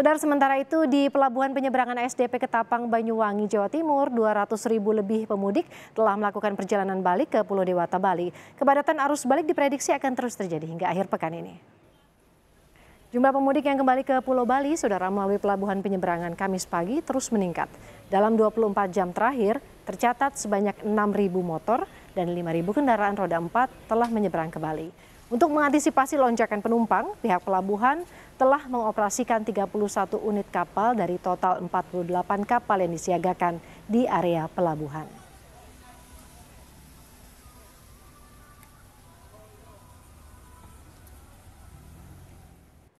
Saudara sementara itu di pelabuhan penyeberangan SDP Ketapang Banyuwangi Jawa Timur 200 ribu lebih pemudik telah melakukan perjalanan balik ke Pulau Dewata Bali. Kepadatan arus balik diprediksi akan terus terjadi hingga akhir pekan ini. Jumlah pemudik yang kembali ke Pulau Bali, saudara melalui pelabuhan penyeberangan Kamis pagi terus meningkat. Dalam 24 jam terakhir, tercatat sebanyak 6.000 motor dan 5.000 kendaraan roda 4 telah menyeberang ke Bali. Untuk mengantisipasi lonjakan penumpang, pihak pelabuhan telah mengoperasikan 31 unit kapal dari total 48 kapal yang disiagakan di area pelabuhan.